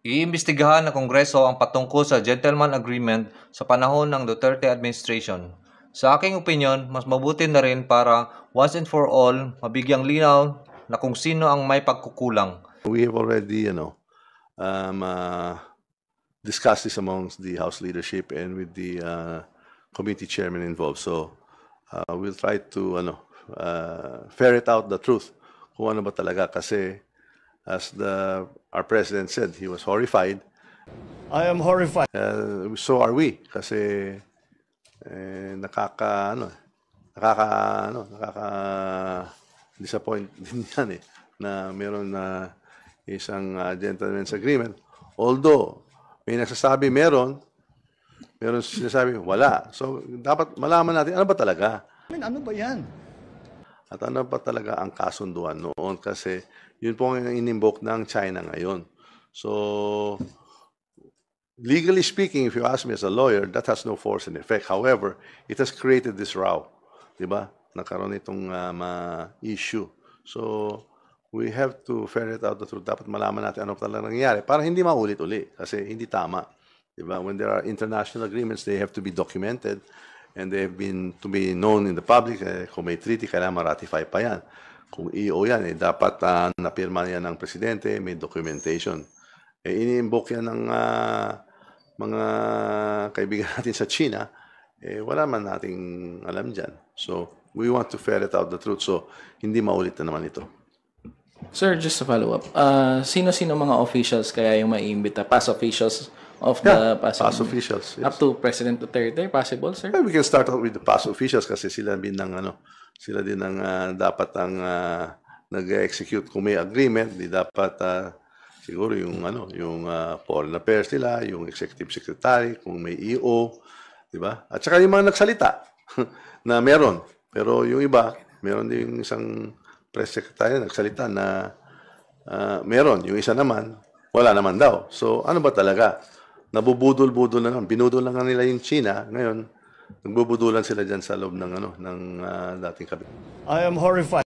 Iimbestigahan ng Kongreso ang patungkol sa gentleman agreement sa panahon ng Duterte administration. Sa aking opinion, mas mabuti na rin para once and for all mabigyang linaw na kung sino ang may pagkukulang. We have already, you know, um, uh, discussed this amongst the House leadership and with the uh, committee chairman involved. So uh, we'll try to, ano, uh, ferret out the truth kung ano ba talaga kasi as the, our president said, he was horrified. I am horrified. Uh, so are we kasi eh, nakaka ano, nakaka ano, nakaka disappoint din yan eh na meron na isang uh, gentleman's agreement. Although may nagsasabi meron, meron sinasabi wala. So dapat malaman natin ano ba talaga. I mean, ano ba 'yan? At ano ba talaga ang kasunduan noon? Kasi yun po ang inimboke ng China ngayon. So, legally speaking, if you ask me as a lawyer, that has no force and effect. However, it has created this row. Di ba? Nakaroon itong um, uh, issue. So, we have to ferret out the truth. Dapat malaman natin ano talaga nangyayari para hindi maulit ulit kasi hindi tama. Di ba? When there are international agreements, they have to be documented and they have been to be known in the public. Eh, kung may treaty, kailangan ma-ratify pa yan. Kung EO yan, eh, dapat uh, napirma yan ng presidente, may documentation. Eh, ini-invoke yan ng uh, mga kaibigan natin sa China, eh, wala man nating alam dyan. So, we want to ferret out the truth. So, hindi maulit na naman ito. Sir, just to follow up, uh, sino-sino mga officials kaya yung maiimbita? Past officials of yeah, the past, past officials. Yes. Up to President Duterte, possible, sir? Well, we can start off with the past officials kasi sila din ng ano, sila din ang uh, dapat ang uh, nag-execute kung may agreement, di dapat uh, siguro yung ano, yung uh, foreign affairs nila, yung executive secretary, kung may EO, di ba? At saka yung mga nagsalita na meron. Pero yung iba, meron din isang press secretary na nagsalita na uh, meron. Yung isa naman, wala naman daw. So ano ba talaga? nabubudol-budol na lang. Binudol na nila yung China. Ngayon, nagbubudulan sila dyan sa loob ng, ano, ng uh, dating kabit. I am horrified.